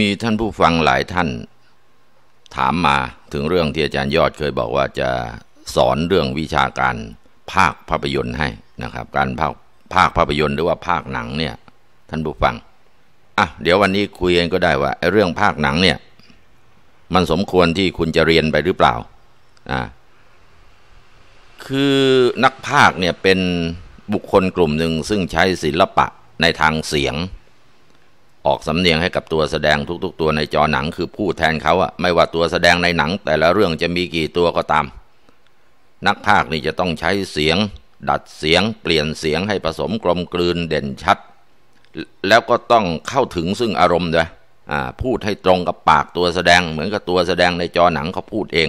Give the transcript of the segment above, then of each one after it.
มีท่านผู้ฟังหลายท่านถามมาถึงเรื่องที่อาจารย์ยอดเคยบอกว่าจะสอนเรื่องวิชาการภาคภาพยนตร์ให้นะครับ การภาคภาคภาพยนตร์หรือว่าภาคหนังเนี่ยท่านผู้ฟังอ่ะเดี๋ยววันนี้คุยกันก็ได้ว่าเรื่องภาคหนังเนี่ยมันสมควรที่คุณจะเรียนไปหรือเปล่าอ่าคือนักภาคเนี่ยเป็นบุคคลกลุ่มหนึ่งซึ่งใช้ศิลปะในทางเสียงออกสำเนียงให้กับตัวแสดงทุกๆ ตัวในจอหนังคือผู้แทนเขาอะไม่ว่าตัวแสดงในหนังแต่ละเรื่องจะมีกี่ตัวก็ตาม นักพากย์นี่จะต้องใช้เสียงดัดเสียง เปลี่ยนเสียงให้ผสมกลมกลืนเด่นชัด แล้วก็ต้องเข้าถึงซึ่งอารมณ์ด้วยพูดให้ตรงกับปากตัวแสดง เหมือนกับตัวแสดงในจอหนังเขาพูดเอง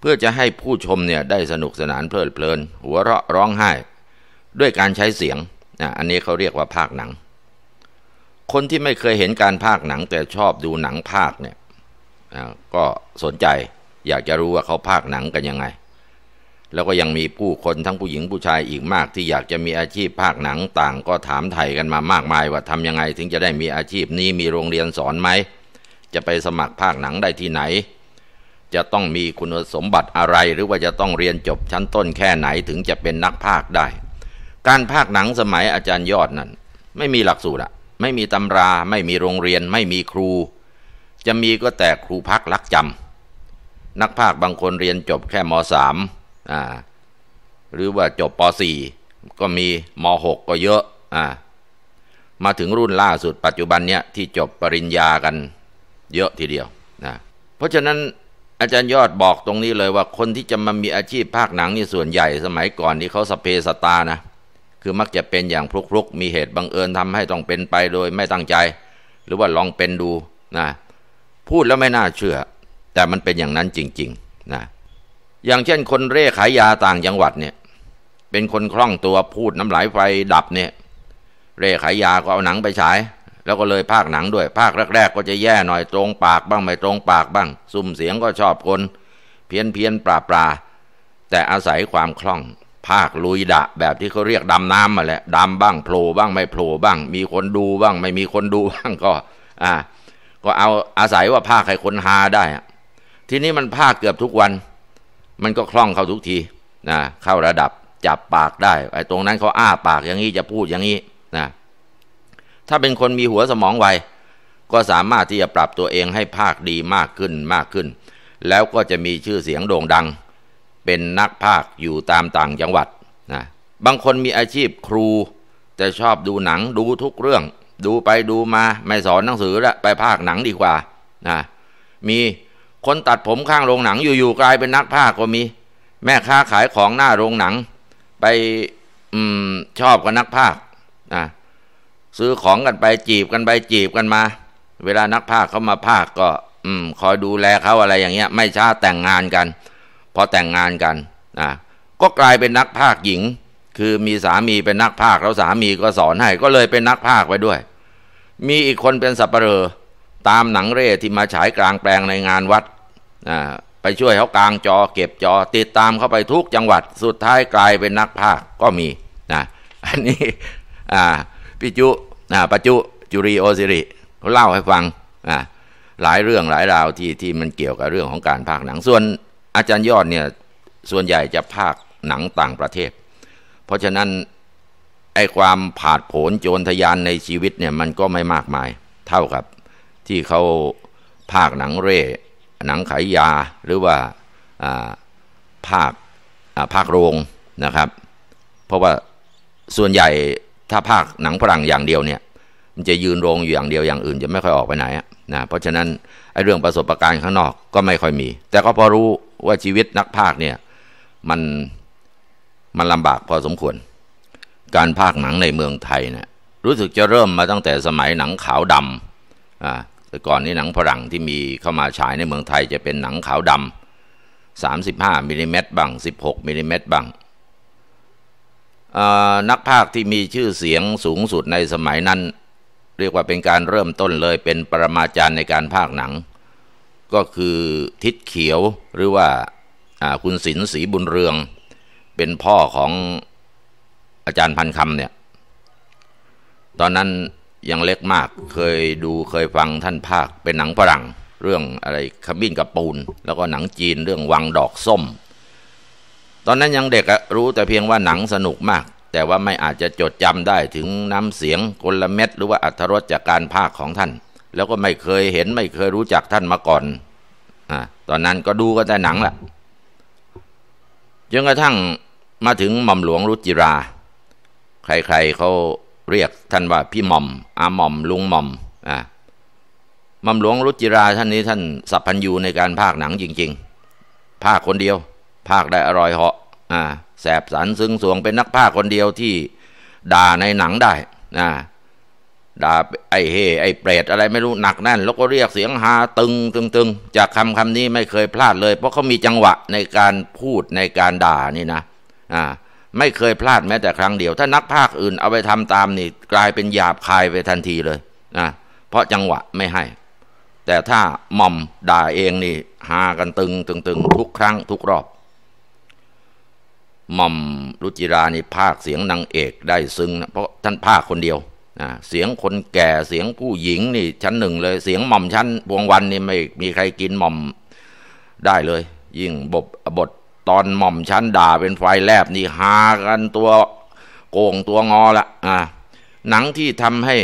เพื่อจะให้ผู้ชมเนี่ยได้สนุกสนานเพลิดเพลิน หัวเราะร้องไห้ ด้วยการใช้เสียงอันนี้เขาเรียกว่าภาคหนังคนที่ไม่เคยเห็นการภาคหนังแต่ชอบดูหนังภาคเนี่ย ก็สนใจอยากจะรู้ว่าเขาภาคหนังกันยังไง แล้วก็ยังมีผู้คนทั้งผู้หญิงผู้ชายอีกมาก ที่อยากจะมีอาชีพภาคหนังต่างก็ถามไถ่กันมามากมายว่าทำยังไง ถึงจะได้มีอาชีพนี้มีโรงเรียนสอนไหม จะไปสมัครภาคหนังได้ที่ไหน จะต้องมีคุณสมบัติอะไรหรือว่าจะต้องเรียนจบชั้นต้นแค่ไหนถึงจะเป็นนักภาคได้ การภาคหนังสมัยอาจารย์ยอดนั้น ไม่มีหลักสูตรอะไม่มีตำรา ไม่มีโรงเรียนไม่มีครู จะมีก็แต่ครูพักลักจำนักภาคบางคนเรียนจบแค่มสามอ่าหรือว่าจบปสี่ก็มีมหกก็เยอะ อ่า มาถึงรุ่นล่าสุดปัจจุบันเนี้ยที่จบปริญญากัน เยอะทีเดียวนะเพราะฉะนั้นอาจารย์ยอดบอกตรงนี้เลยว่า คนที่จะมามีอาชีพภาคหนังนี่ส่วนใหญ่สมัยก่อนนี่เขาสเปสตานะคือมักจะเป็นอย่างพลุก ๆ มีเหตุบังเอิญทำให้ต้องเป็นไปโดยไม่ตั้งใจ หรือว่าลองเป็นดูนะพูดแล้วไม่น่าเชื่อ แต่มันเป็นอย่างนั้นจริง ๆนะอย่างเช่นคนเร่ขายยาต่างจังหวัดเนี่ยเป็นคนคล่องตัวพูดน้ำไหลไฟดับเนี่ย เร่ขายยาก็เอาหนังไปฉาย แล้วก็เลยภาคหนังด้วย ภาคแรกๆ ก็จะแย่หน่อยตรงปากบ้างไม่ตรง ปากบ้างซุ่มเสียงก็ชอบคน เพี้ยนเพียนปลาปลาแต่อาศัยความคล่องภาคลุยดะ แบบที่เขาเรียกดำน้ำมาแหละดำบ้างโผล่บ้างไม่โผล่บ้าง มีคนดูบ้างไม่มีคนดูบ้างก็ อ่า ก็เอาอาศัยว่าภาคใครคนหาได้ทีนี้มันภาคเกือบทุกวัน มันก็คล่องเข้าทุกทีนะเข้าระดับจับปากได้ไอ้ตรงนั้นเขาอ้าปากอย่างนี้จะพูดอย่างนี้นะถ้าเป็นคนมีหัวสมองไว ก็สามารถที่จะปรับตัวเองให้ภาคดีมากขึ้นมากขึ้น แล้วก็จะมีชื่อเสียงโด่งดังเป็นนักภาคอยู่ตามต่างจังหวัดนะบางคนมีอาชีพครู แต่ชอบดูหนังดูทุกเรื่อง ดูไปดูมา ไม่สอนหนังสือละไปภาคหนังดีกว่านะมีคนตัดผมข้างโรงหนัง อยู่ๆกลายเป็นนักภาคก็มี แม่ค้าขายของหน้าโรงหนัง ไปอชอบกับนักภาคนะซื้อของกันไปจีบกันไปจีบกันมา เวลานักภาคเขามาภาคก็ อืมคอยดูแลเขาอะไรอย่างเงี้ย ไม่ช้าแต่งงานกันพอแต่งงานกันนะ ก็กลายเป็นนักภาคหญิง คือมีสามีเป็นนักภาคแล้วสามีก็สอนให้ก็เลยเป็นนักภาคไปด้วย มีอีกคนเป็นสับปเหร่อตามหนังเร่ที่มาฉายกลางแปลงในงานวัดนะไปช่วยเขากลางจอเก็บจอติดตามเข้าไปทุกจังหวัด สุดท้ายกลายเป็นนักภาคก็มีนะ อันนี้พิจุปัจจุ จุรีโอซิริ เขาเล่าให้ฟังหลายเรื่องหลายราวที่ที่มันเกี่ยวกับเรื่องของการภาคหนัง ส่วนอาจารย์ยอดเนี่ยส่วนใหญ่จะภาคหนังต่างประเทศ เพราะฉะนั้นไอ้ความผาดโผนโจรทยานในชีวิตเนี่ยมันก็ไม่มากมายเท่ากับที่เขาภาคหนังเร่หนังขายยาหรือว่าภาคภาคโรงนะครับ เพราะว่าส่วนใหญ่ถ้าภาคหนังฝรั่งอย่างเดียวเนี่ยมันจะยืนโรงอยู่อย่างเดียวอย่างอื่นจะไม่ค่อยออกไปไหนนะเพราะฉะนั้นไอ้เรื่องประสบะการณ์ข้างนอกก็ไม่ค่อยมี แต่ก็พอรู้ว่าชีวิตนักภาคเนี่ยมันมันลำบากพอสมควร การภาคหนังในเมืองไทยเนี่ยรู้สึกจะเริ่มมาตั้งแต่สมัยหนังขาวดำอ่าแต่ก่อนนี้หนังฝรั่งที่มีเข้ามาฉายในเมืองไทยจะเป็นหนังขาวดำสามสิบห้ามิลิเมตรบ้างสิบหกมิลิเมตรบ้างนักภาคที่มีชื่อเสียงสูงสุดในสมัยนั้นเรียกว่าเป็นการเริ่มต้นเลยเป็นปรมาจารย์ในการภาคหนัง ก็คือทิศเขียวหรือว่าคุณศิลป์ศรีบุญเรือง เป็นพ่อของอาจารย์พันคำเนี่ยตอนนั้นยังเล็กมากเคยดูเคยฟังท่านภาค เป็นหนังฝรั่ง เรื่องอะไรขมิ้นกับปูน แล้วก็หนังจีนเรื่องวังดอกส้ม ตอนนั้นยังเด็กรู้แต่เพียงว่าหนังสนุกมากแต่ว่าไม่อาจจะจดจำได้ถึงน้ำเสียงกลเม็ดหรือว่าอัธรสจากการภาคของท่าน แล้วก็ไม่เคยเห็นไม่เคยรู้จักท่านมาก่อนอ่าตอนนั้นก็ดูก็แต่หนังแหละจนกระทั่งมาถึงหม่อมหลวงรุจิรา ใครๆเขาเรียกท่านว่าพี่หม่อม อาหม่อม ลุงหม่อมอ่าหม่อมหลวงรุจิราท่านนี้ท่านสัพพัญญูในการภาคหนังจริง ๆ ภาคคนเดียว ภาคได้อร่อยเหาะ อ่าแสบสันซึ่งสวงเป็นนักภาคคนเดียวที่ด่าในหนังได้นะด่า ไอ้เฮไอ้เปรตอะไรไม่รู้หนักแน่น แล้วก็เรียกเสียงฮาตึง ตึงตึงจากคำคำนี้ไม่เคยพลาดเลย เพราะเขามีจังหวะในการพูดในการด่านี่นะอ่าไม่เคยพลาดแม้แต่ครั้งเดียว ถ้านักภาคอื่น เอาไปทำตามนี่ กลายเป็นหยาบคายไปทันทีเลยนะเพราะจังหวะไม่ให้แต่ถ้าหม่อมด่าเองนี่ หากันตึง ตึงตึงทุกครั้งทุกรอบหม่อมรุจิรานี่ภาคเสียงนางเอกได้ซึ้งนะเพราะท่านภาคคนเดียวนะเสียงคนแก่เสียงผู้หญิงนี่ชั้นหนึ่งเลย เสียงหม่อมชั้นพวงวันนี่ไม่มีใครกินหม่อมได้เลย ยิ่งบบทตอนหม่อมชั้นด่าเป็นไฟแลบนี่หากันตัวโกงตัวงอละอ่าหนังที่ทำให้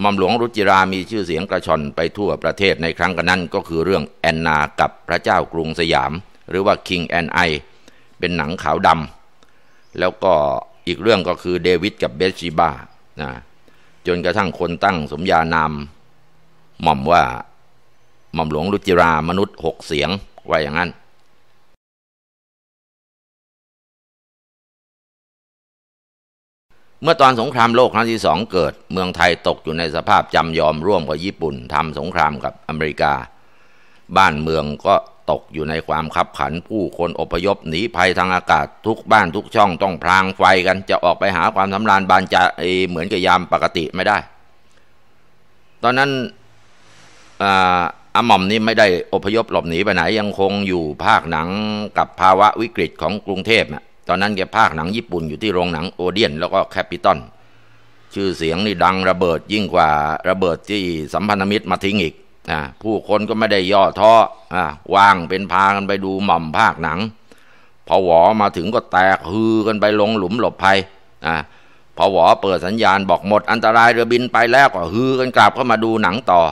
หม่อมหลวงรุจิรามีชื่อเสียงกระชอนไปทั่วประเทศในครั้งกันนั้นก็คือเรื่องแอนนากับพระเจ้ากรุงสยาม หรือว่า King and I เป็นหนังขาวดำแล้วก็อีกเรื่องก็คือเดวิดกับเบสชีบานะจนกระทั่งคนตั้งสมญานาม หม่อมว่าหม่อมหลวงรุจิรามนุษย์หกเสียงไว้อย่างนั้น เมื่อตอนสงครามโลกครั้งที่สองเกิดเมืองไทยตกอยู่ในสภาพจำยอมร่วมกับญี่ปุ่นทำสงครามกับอเมริกาบ้านเมืองก็ตกอยู่ในความขับขันผู้คนอพยพหนีภัยทางอากาศ ทุกบ้านทุกช่องต้องพรางไฟกันจะออกไปหาความสำราญบานจะเหมือนกับยามปกติไม่ได้ ตอนนั้นอหม่อมนี่ไม่ได้อพยพหลบหนีไปไหนยังคงอยู่ภาคหนังกับภาวะวิกฤตของกรุงเทพนะตอนนั้นแกภาคหนังญี่ปุ่นอยู่ที่โรงหนังโอเดียนแล้วก็แคปิตอลชื่อเสียงนี่ดังระเบิดยิ่งกว่าระเบิดที่สัมพันธมิตรมาทิ้งอีกนะผู้คนก็ไม่ได้ย่อท้ออะว่างเป็นพากันไปดูหม่อมภาคหนัง พอหวอมาถึงก็แตกฮือกันไปลงหลุมหลบภัยอะพอหวอเปิดสัญญาณบอกหมดอันตรายเรือบินไปแล้วก็ฮือกันกลับเข้ามาดูหนังต่อ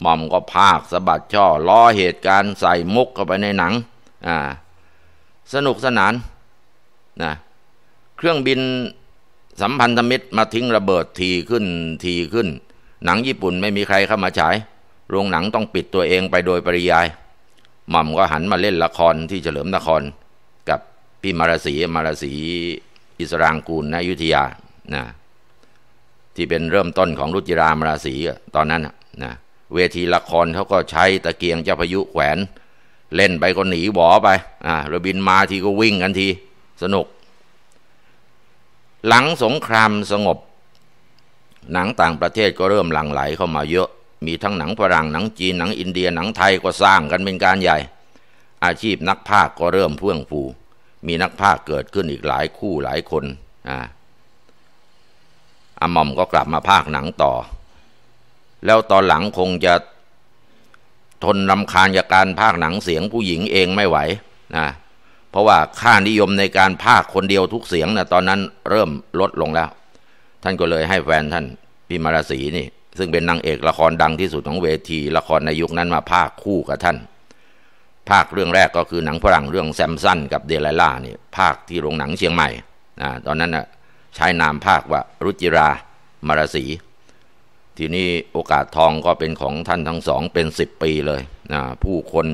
หม่อมก็ภาคสะบัดช่อล้อเหตุการณ์ใส่มุกเข้าไปในหนังอ่าสนุกสนานนะเครื่องบินสัมพันธมิตรมาทิ้งระเบิดทีขึ้นทีขึ้น หนังญี่ปุ่นไม่มีใครเข้ามาฉายโรงหนังต้องปิดตัวเองไปโดยปริยายหม่อมก็หันมาเล่นละครที่เฉลิมนคร กับพี่มารสีมารสีอิสรางกูลนายุทธยานะที่เป็นเริ่มต้นของรุจิรามราศีตอนนั้นนะเวทีละครเขาก็ใช้ตะเกียงเจ้าพายุแขวน เล่นไปก็หนีบอไปอ่าระบินมาทีก็วิ่งกันทีสนุก หลังสงครามสงบ หนังต่างประเทศก็เริ่มหลั่งไหลเข้ามาเยอะมีทั้งหนังฝรั่งหนังจีนหนังอินเดียหนังไทย ก็สร้างกันเป็นการใหญ่ อาชีพนักภาคก็เริ่มเฟื่องฟู มีนักภาคเกิดขึ้นอีกหลายคู่หลายคนอ่าอาหม่อมก็กลับมาภาคหนังต่อ แล้วตอนหลังคงจะทนรำคาญจากการภาคหนังเสียง ผู้หญิงเองไม่ไหวนะเพราะว่าค่านิยมในการภาคคนเดียวทุกเสียงนะตอนนั้นเริ่มลดลงแล้ว ท่านก็เลยให้แฟนท่านพิมารสีนี่ซึ่งเป็นนางเอกละครดังที่สุดของเวทีละครในยุคนั้นมาภาคคู่กับท่าน ภาคเรื่องแรกก็คือหนังฝรั่งเรื่องแซมสันกับเดลล่านี่ภาคที่โรงหนังเชียงใหม่นะตอนนั้นนะใช้นามภาคว่ารุจิรามารสีทีนี้โอกาสทองก็เป็นของท่านทั้งสองเป็นสิบปีเลยนะผู้คน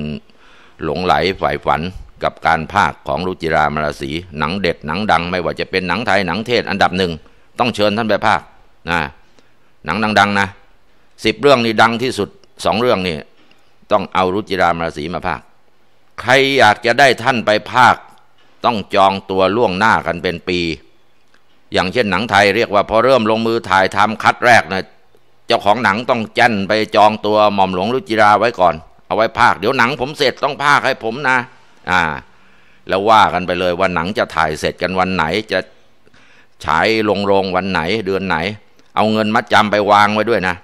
หลงไหลใฝ่ฝันกับการภาคของรุจิรามารสีหนังเด็ดหนังดังไม่ว่าจะเป็นหนังไทยหนังเทศอันดับหนึ่งต้องเชิญท่านไปภาคนะหนังดัง ๆ นะสิบเรื่องนี่ดังที่สุดสองเรื่อง นี่ ต้องเอารุจิรามาสีมาภาค ใครอยากจะได้ท่านไปภาคต้องจองตัวล่วงหน้ากันเป็นปี อย่างเช่น หนังไทยเรียกว่าพอ เริ่มลงมือถ่ายทำคัดแรกนะเจ้าของหนังต้องจันไปจองตัว หม่อมหลวงรุจิรา ไว้ก่อนเอาไว้ภาคเดี๋ยวหนังผมเสร็จต้องภาคให้ผมนะอ่าแล้วว่ากันไปเลยว่าหนังจะถ่ายเสร็จกันวันไหนจะฉายลงโรงวันไหนเดือนไหนเอาเงินมัดจำไปวางไว้ด้วยนะ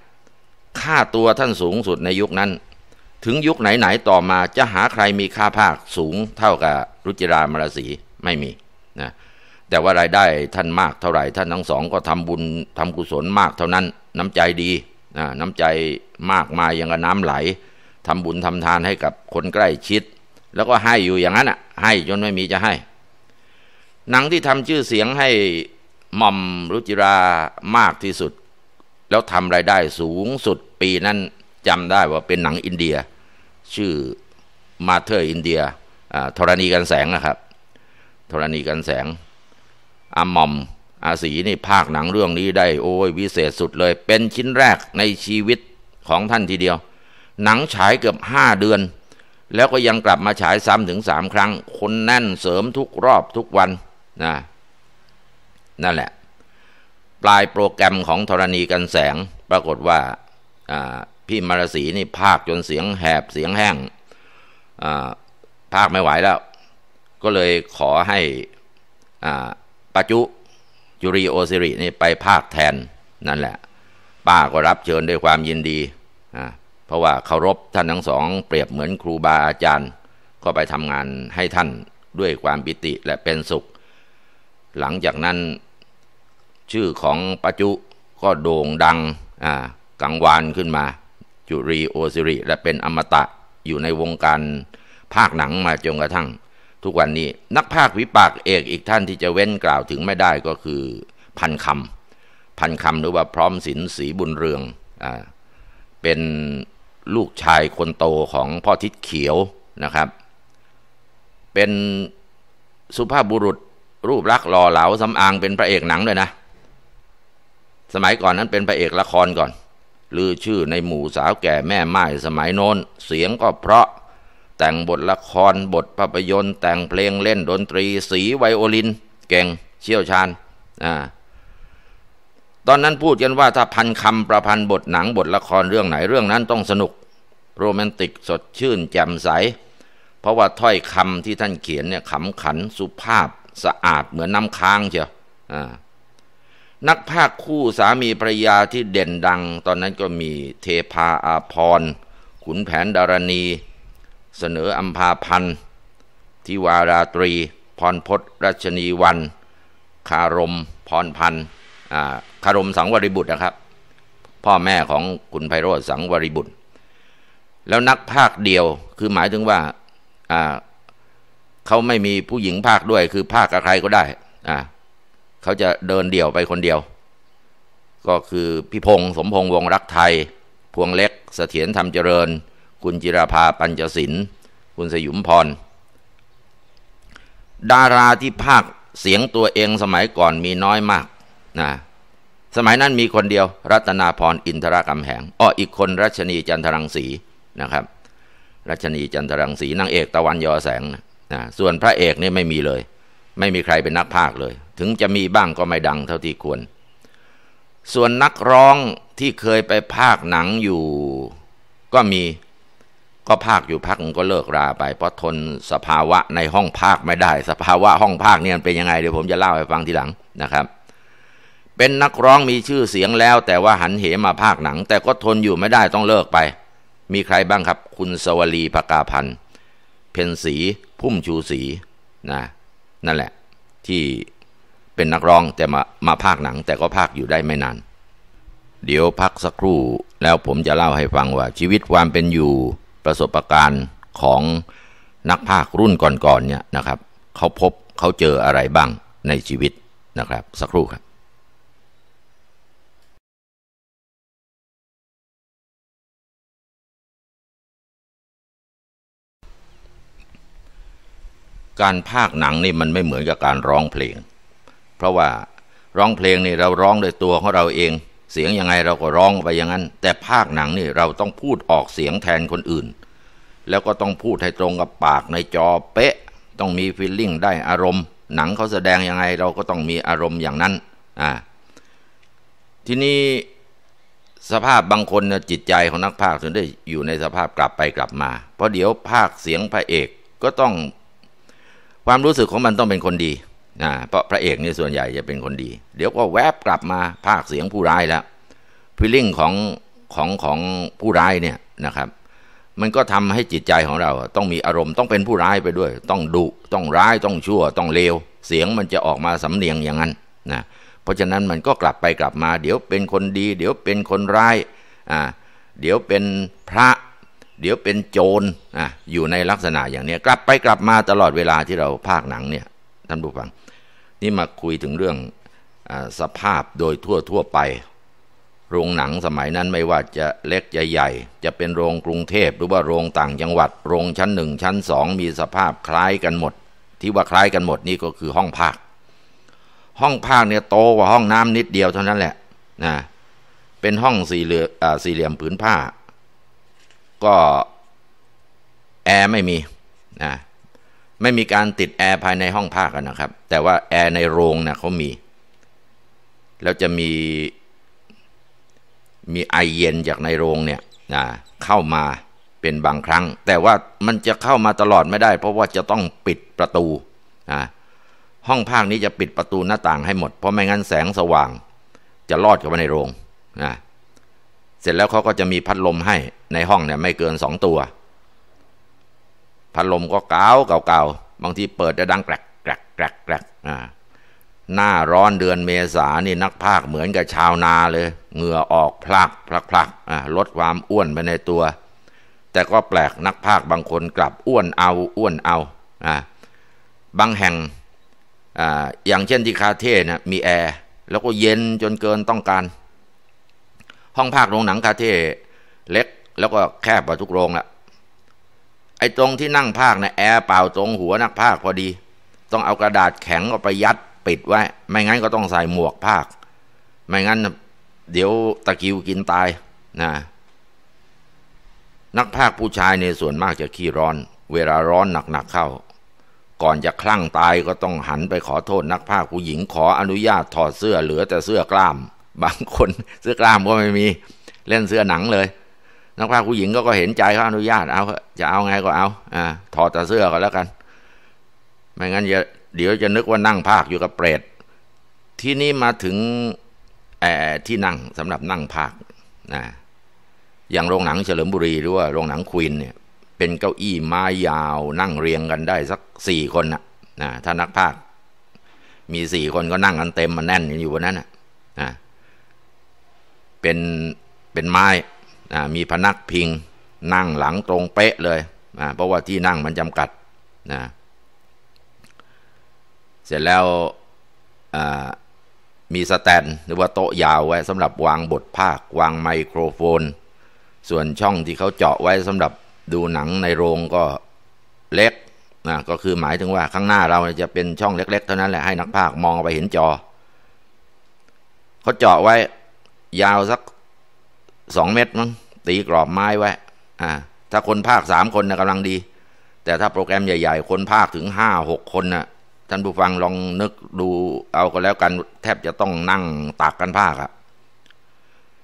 ค่าตัวท่านสูงสุดในยุคนั้น ถึงยุคไหนๆต่อมาจะหาใครมีค่าภาคสูง เท่ากับรุจิรามราศีไม่มีนะแต่ว่ารายได้ท่านมากเท่าไหร่ท่านทั้งสอง ก็ทำบุญทำกุศลมากเท่านั้น น้ำใจดีนะน้ำใจมากมายอย่างกับน้ำไหลทำบุญทำทานให้กับคนใกล้ชิด แล้วก็ให้อยู่อย่างนั้นอ่ะให้จนไม่มีจะให้ หนังที่ทำชื่อเสียงให้หม่อม รุจิรามากที่สุด แล้วทำรายได้สูงสุดปีนั้นจำได้ว่าเป็นหนังอินเดีย ชื่อมาเธอร์อินเดียธรณีกันแสงนะครับธรณีกันแสงอาหม่อมอาศีนี่ภาคหนังเรื่องนี้ได้ โอ้ย วิเศษสุดเลย เป็นชิ้นแรกในชีวิตของท่านทีเดียว หนังฉายเกือบห้าเดือน แล้วก็ยังกลับมาฉายซ้ำถึงสามครั้ง คนแน่นเสริมทุกรอบทุกวันนะนั่นแหละ ปลายโปรแกรมของธรณีกันแสงปรากฏว่าพี่มารสีนี่ภาคจนเสียงแหบเสียงแห้งภาคไม่ไหวแล้ว ก็เลยขอให้ปจจุจุรีโอซิรินี่ไปภาคแทนนั่นแหละป้าก็รับเชิญด้วยความยินดีเพราะว่าเคารพท่านทั้งสอง เปรียบเหมือนครูบาอาจารย์ ก็ไปทำงานให้ท่านด้วยความปิติและเป็นสุข หลังจากนั้นชื่อของปัจุ ก็โด่งดังกังวานขึ้นมา จุรีโอซิริ และเป็นอมตะอยู่ในวงการภาคหนังมาจนกระทั่ง ทุกวันนี้นักภาควิปากเอกอีกท่านที่จะเว้นกล่าวถึงไม่ได้ก็คือพันคำ พันคำหรือว่าพร้อมศิลสีบุญเรืองอเป็นลูกชายคนโตของพ่อทิศเขียวนะครับ เป็นสุภาพบุรุษรูปรักษ์หล่อเหลาสำอางเป็นพระเอกหนังด้วยนะสมัยก่อนนั้นเป็นพระเอกละครก่อนลือชื่อในหมู่สาวแก่แม่ไม้สมัยโน้นเสียงก็เพราะแต่งบทละครบทภาพยนตร์ แต่งเพลงเล่น ดนตรี สีไวโอลินเก่งเชี่ยวชาญอ่าตอนนั้นพูดกันว่าถ้าพันคำประพันธ์บทหนังบทละครเรื่องไหนเรื่องนั้นต้องสนุก โรแมนติกสดชื่นแจ่มใส เพราะว่าถ้อยคำที่ท่านเขียนเนี่ยขำขันสุภาพสะอาดเหมือนน้ำค้างเชียวอ่านักภาคคู่สามีภรรยาที่เด่นดัง ตอนนั้นก็มีเทพาอาพรขุนแผนดารณี เสนออัมพาพันธ์ทิวาราตรี พรพศรัชนีวันคารมพรพันธ์คารมสังวริบุตรนะครับ พ่อแม่ของคุณไพโรธสังวริบุตร แล้วนักภาคเดียวคือหมายถึงว่าเขาไม่มีผู้หญิงภาคด้วย คือภาคกับใครก็ได้เขาจะเดินเดี่ยวไปคนเดียว ก็คือพี่พงศ์สมพงศ์วงรักไทย พวงเล็กเสถียรธรรมเจริญ คุณจิราภาปัญจศิลคุณสยุมพร ดาราที่ภาคเสียงตัวเองสมัยก่อนมีน้อยมากนะ สมัยนั้นมีคนเดียว รัตนาพรอินทรกรรมแหงอ้ออีกคนรัชนีจันทรังสีนะครับรัชนีจันทรังสีนางเอกตะวันยอแสงนะ ส่วนพระเอกนี่ไม่มีเลยไม่มีใครเป็นนักภาคเลย ถึงจะมีบ้างก็ไม่ดังเท่าที่ควร ส่วนนักร้องที่เคยไปภาคหนังอยู่ก็มี ก็ภาคอยู่พักก็เลิกราไป เพราะทนสภาวะในห้องภาคไม่ได้ สภาวะห้องภาคเนี่ยเป็นยังไงเดี๋ยวผมจะเล่าให้ฟังทีหลังนะครับ เป็นนักร้องมีชื่อเสียงแล้ว แต่ว่าหันเหมาภาคหนัง แต่ก็ทนอยู่ไม่ได้ต้องเลิกไป มีใครบ้างครับ คุณสวลีภกาพันธ์เพนสีพุ่มชูสีนะนั่นแหละที่เป็นนักร้องแต่มามาภาคหนังแต่ก็ภาคอยู่ได้ไม่นาน เดี๋ยวพักสักครู่แล้วผมจะเล่าให้ฟังว่า ชีวิตความเป็นอยู่ประสบการณ์ของนักภาครุ่นก่อนๆเนี่ยนะครับ เขาพบเขาเจออะไรบ้างในชีวิตนะครับ สักครู่ครับการภาคหนังนี่มันไม่เหมือนกับการร้องเพลง เพราะว่าร้องเพลงนี่เราร้องโดยตัวของเราเอง เสียงยังไงเราก็ร้องไปอย่างนั้น แต่ภาคหนังนี่เราต้องพูดออกเสียงแทนคนอื่น แล้วก็ต้องพูดให้ตรงกับปากในจอ เป๊ะ ต้องมีฟีลลิ่งได้อารมณ์ หนังเขาแสดงยังไงเราก็ต้องมีอารมณ์อย่างนั้นอ่าทีนี้สภาพบางคนจิตใจของนักภาคถึงได้อยู่ในสภาพกลับไปกลับมา เพราะเดี๋ยวภาคเสียงพระเอกก็ต้องความรู้สึกของมันต้องเป็นคนดีนะเพราะพระเอกนี่ส่วนใหญ่จะเป็นคนดี เดี๋ยวก็แวบกลับมาภาคเสียงผู้ร้ายแล้วฟีลิ่งของของของผู้ร้ายเนี่ยนะครับ มันก็ทำให้จิตใจของเราต้องมีอารมณ์ต้องเป็นผู้ร้ายไปด้วย ต้องดุต้องร้ายต้องชั่ว ต้องเลวเสียงมันจะออกมาสำเนียงอย่างนั้นนะเพราะฉะนั้นมันก็กลับไปกลับมา เดี๋ยวเป็นคนดีเดี๋ยวเป็นคนร้ายอ่าเดี๋ยวเป็นพระเดี๋ยวเป็นโจรอ่ะอยู่ในลักษณะอย่างนี้กลับไปกลับมาตลอดเวลาที่เราภาคหนังเนี่ยท่านผู้ฟัง นี่มาคุยถึงเรื่องอสภาพโดยทั่วทั่วไป โรงหนังสมัยนั้นไม่ว่าจะเล็กใหญ่จะเป็นโรงกรุงเทพหรือว่าโรงต่างจังหวัด โรงชั้นหนึ่งชั้นสองมีสภาพคล้ายกันหมด ที่ว่าคล้ายกันหมดนี่ก็คือห้องภาค ห้องภาคเนี่ยโตกว่าห้องน้ำนิดเดียวเท่านั้นแหละนะเป็นห้องสี่เหลี่ยมผืนผ้าก็ แอร์ไม่มีนะไม่มีการติด แอร์ภายในห้องภาคกันนะครับแต่ว่าแอร์ในโรงนะเขามี แล้วจะมีมีไอเย็นจากในโรงเนี่ยนะเข้ามาเป็นบางครั้ง แต่ว่ามันจะเข้ามาตลอดไม่ได้เพราะว่าจะต้องปิดประตูนะห้องภาคนี้จะปิดประตูหน้าต่างให้หมดเพราะไม่งั้นแสงสว่างจะลอดเข้าไปในโรงนะเสร็จแล้วเขาก็จะมีพัดลมให้ในห้องเนี่ยไม่เกินสองตัว พัดลมก็เก่าเก่าๆบางทีเปิดจะดังแกรกแกรกแกรกแกรกอ่าหน้าร้อนเดือนเมษานี่นักภาคเหมือนกับชาวนาเลยเหงื่อออกพลักพลักพลักอ่าลดความอ้วนไปในตัว แต่ก็แปลกนักภาคบางคนกลับอ้วนเอาอ้วนเอาอ่าบางแห่งอ่าอย่างเช่นที่คาเท่นะมีแอร์ แล้วก็เย็นจนเกินต้องการห้องภาคโรงหนังคาเทเล็กแล้วก็แคบกว่าทุกโรงละไอ้ตรงที่นั่งภาคเนี่ยแอร์เป่าตรงหัวนักภาคพอดี ต้องเอากระดาษแข็งออกไปยัดปิดไว้ ไม่งั้นก็ต้องใส่หมวกภาค ไม่งั้น เดี๋ยวตะกิวกินตายนะนักภาคผู้ชายในส่วนมากจะขี้ร้อน เวลาร้อนหนักๆเข้าก่อนจะคลั่งตายก็ต้องหันไปขอโทษ นักภาคผู้หญิงขออนุญาตถอดเสื้อเหลือแต่เสื้อกล้ามบางคนเสื้อกล้ามก็ไม่มีเล่นเสื้อหนังเลยนักภาคผู้หญิงก็ก็เห็นใจเขาอนุญาตเอา จะเอาไงก็เอาอ่าถอดแต่เสื้อก็แล้วกัน ไม่ งั้นจะเดี๋ยวจะนึกว่านั่งภาคอยู่กับเปรตที่นี่มาถึงแอที่นั่งสำหรับนั่งภาคนะอย่างโรงหนังเฉลิมบุรีหรือว่าโรงหนังควีนเนี่ย เป็นเก้าอี้ไม้ยาว นั่งเรียงกันได้ สักสี่คนนะนะถ้านักภาค มีสี่คนก็นั่งกันเต็มมันแน่นอยู่บนนั้นนะนะเป็นเป็นไม้ มีพนักพิง นั่งหลังตรงเป๊ะเลย เพราะว่าที่นั่งมันจำกัดนะเสร็จแล้วมีสแตนหรือว่าโต๊ะยาวไว้สำหรับวางบทภาควางไมโครโฟน ส่วนช่องที่เขาเจาะไว้สำหรับดูหนังในโรงก็เล็กนะก็คือหมายถึงว่าข้างหน้าเราจะเป็นช่องเล็ก ๆ เท่านั้นแหละให้นักภาคมองไปเห็นจอเขาเจาะไว้ยาวสักสองเมตรมั้งตีกรอบไม้ไว้ อ่า ถ้าคนภาคสามคนนะกำลังดี แต่ถ้าโปรแกรมใหญ่ๆ คนภาคถึงห้าหกคนนะ่ะ ท่านผู้ฟังลองนึกดูเอาก็แล้วกันแทบจะต้องนั่งตากกันภาคอะ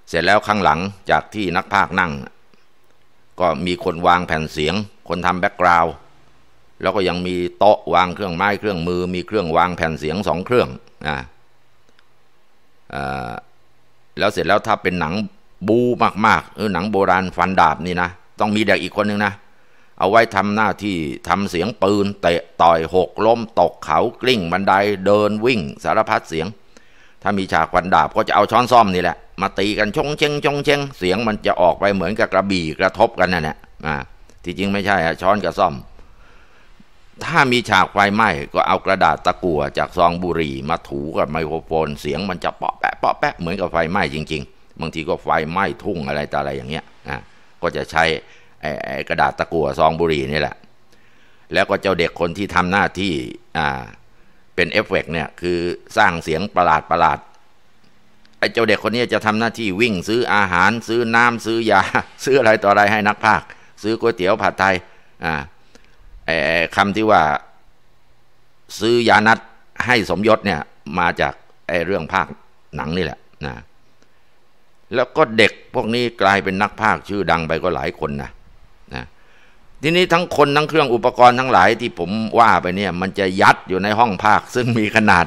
เสร็จแล้วข้างหลังจากที่นักภาคนั่ง ก็มีคนวางแผ่นเสียงคนทำแบ็กกราวด์แล้วก็ยังมีโต๊ะวางเครื่องไม้เครื่องมือมีเครื่องวางแผ่นเสียงสองเครื่องอ่าแล้วเสร็จแล้วถ้าเป็นหนังบูมากๆเออหนังโบราณฟันดาบนี่นะต้องมีเด็กอีกคนหนึ่งนะเอาไว้ทำหน้าที่ทำเสียงปืนเตะต่อยหกล้มตกเขากลิ้งบันไดเดินวิ่ง สารพัดเสียง ถ้ามีฉากฟันดาบก็จะเอาช้อนซ่อมนี่แหละมาตีกันชงเชงชงเชงเสียงมันจะออกไปเหมือนกับกระบี่กระทบกันนั่นแหละอ่าที่จริงไม่ใช่ะช้อนกับซ่อมถ้ามีฉากไฟไหม้ก็เอากระดาษตะกั่วจากซองบุหรี่ มาถูกับไมโครโฟนเสียงมันจะเปาะแปะเปาะแปะเหมือนกับไฟไหม้จริงๆบางทีก็ไฟไหม้ทุ่งอะไรต่ออะไรอย่างเงี้ยนะก็จะใช้กระดาษตะกั่วซองบุหรี่นี่แหละแล้วก็เจ้าเด็กคนที่ทำหน้าที่อ่าเป็นเอฟเฟกเนี่ยคือสร้างเสียงประหลาดประหลาดไอ้เจ้าเด็กคนนี้จะทำหน้าที่วิ่งซื้ออาหาร ซื้อน้ำซื้อยาซื้ออะไรต่ออะไรให้นักพากซื้อก๋วยเตี๋ยวผัดไทย อ่าคำที่ว่าซื้อยานัดให้สมยศเนี่ยมาจากไอ้เรื่องภาคหนังนี่แหละนะ แล้วก็เด็กพวกนี้กลายเป็นนักภาคชื่อดังไปก็หลายคนนะนะ ทีนี้ทั้งคนทั้งเครื่องอุปกรณ์ทั้งหลายที่ผมว่าไปเนี่ยมันจะยัดอยู่ในห้องภาคซึ่งมีขนาด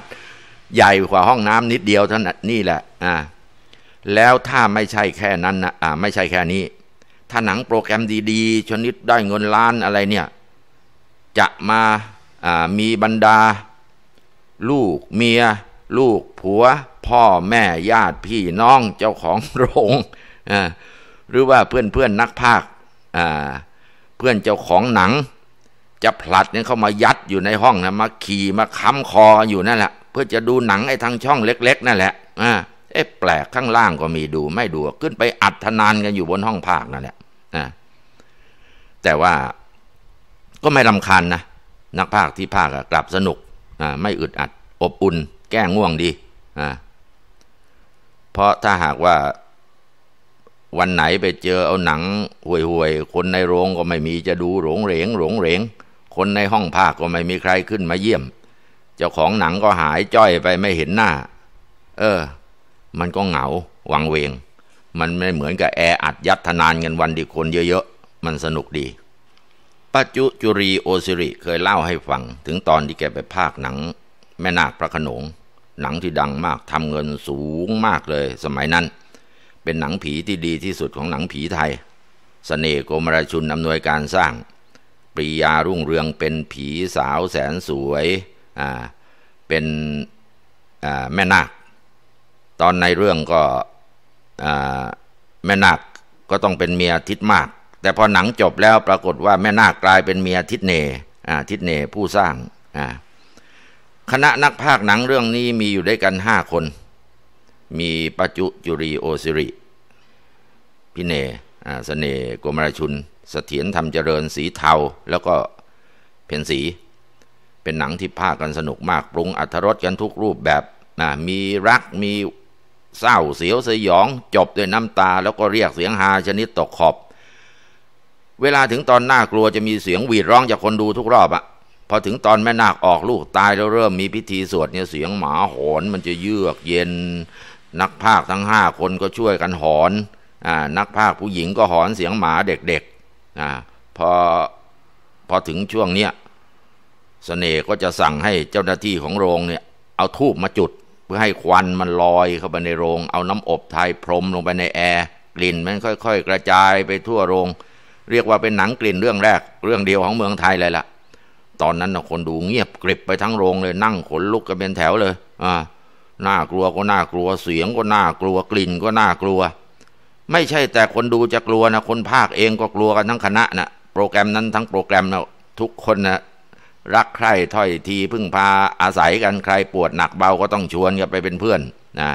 ใหญ่กว่าห้องน้ำนิดเดียวเท่านั้นนี่แหละอ่าแล้วถ้าไม่ใช่แค่นั้นนะอ่าไม่ใช่แค่นี้ ถ้าหนังโปรแกรมดีๆ ชนิดได้เงินล้านอะไรเนี่ยจะมาามีบรรดา ลูกเมีย ลูกผัว พ่อแม่ญาติพี่น้อง เจ้าของโรงหรือว่าเพื่อนเพื่อนนักภาคเพื่อนเจ้าของหนัง จะผลัดเนี่ยเข้ามายัดอยู่ในห้องนะมาขี่มาค้ำคออยู่นั่นแหละเพื่อจะดูหนังไอ้ทางช่องเล็ก ๆนั่นแหละอ่าเอ๊ะแปลกข้างล่างก็มีดูไม่ดู ขึ้นไปอัดทนานกัน อยู่บนห้องภาคนั่นแหละนะแต่ว่าก็ไม่ลำคาญนะนักภาคที่ภาคกลับสนุกไม่อึดอัด อบอุ่น แก้ง่วงดีเพราะถ้าหากว่าวันไหนไปเจอเอาหนังห่วยๆ คนในโรงก็ไม่มีจะดูหลงเหรงหลงเหรงคนในห้องภาคก็ไม่มีใครขึ้นมาเยี่ยม เจ้าของหนังก็หายจ้อยไปไม่เห็นหน้า เออ มันก็เหงา วังเวง มันไม่เหมือนกับแออัดยัดทนานกันวันดีคนเยอะๆมันสนุกดีปัจจุจุรีโอซิริเคยเล่าให้ฟัง ถึงตอนที่แกไปภาคหนัง แม่นาคพระขนงหนังที่ดังมากทำเงินสูงมากเลย สมัยนั้น เป็นหนังผีที่ดีที่สุดของหนังผีไทยสเสน่ห์กมราชุนอำนวยการสร้างปริยารุ่งเรืองเป็นผีสาวแสนสวยอ่าเป็นอ่าแม่นาคตอนในเรื่องก็อ่าแม่นาคก็ต้องเป็นเมียทิดมากแต่พอหนังจบแล้วปรากฏว่าแม่นาคกลายเป็นเมียทิดเนทิดเนผู้สร้าง คณะนักภาคหนังเรื่องนี้มีอยู่ด้วยกันห้าคน มีปัจจุจุรีโอสิริ พิเนสเน่์กมรชุนสเถียนธรรมเจริญสีเทา แล้วก็เพนสี เป็นหนังที่ภาคกันสนุกมากปรุงอัธรสกันทุกรูปแบบ มีรัก มีเศร้า เสียวสยอง จบด้วยน้ำตา แล้วก็เรียกเสียงฮาชนิดตกขอบเวลาถึงตอนน่ากลัวจะมีเสียงหวีดร้องจากคนดูทุกรอบอะพอถึงตอนแม่นาคออกลูกตายแล้วเริ่มมีพิธีสวดเนี่ยเสียงหมาหอนมันจะเยือกเย็น นักภาคทั้งห้าคนก็ช่วยกันหอนอ่านักภาคผู้หญิงก็หอนเสียงหมาเด็กๆอ่าพอพอถึงช่วงเนี้ยสเสน่ห์ก็จะสั่งให้เจ้าหน้าที่ของโรงเนี่ยเอาทูบมาจุดเพื่อให้ควันมันลอยเข้าไปในโรง เอาน้ำอบไทยพรมลงไปในแอร์กลิ่นมันค่อย ๆ กระจายไปทั่วโรงเรียกว่าเป็นหนังกลิ่นเรื่องแรกเรื่องเดียวของเมืองไทยเลยละ่ะ ตอนนั้นนะคนดูเงียบกริบไปทั้งโรง เลยนั่งขนลุกกันเป็นแถวเลยอ่าน่ากลัวก็น่ากลัว เสียงก็น่ากลัวกลิ่นก็น่ากลัว ไม่ใช่แต่คนดูจะกลัวนะคนภาคเองก็กลัวกันทั้งคณะนะโปรแกรมนั้นทั้งโปรแกรมนะทุกคนนะรักใคร่ถ้อยทีพึ่งพาอาศัยกันใครปวดหนักเบาก็ต้องชวนกันไปเป็นเพื่อนนะ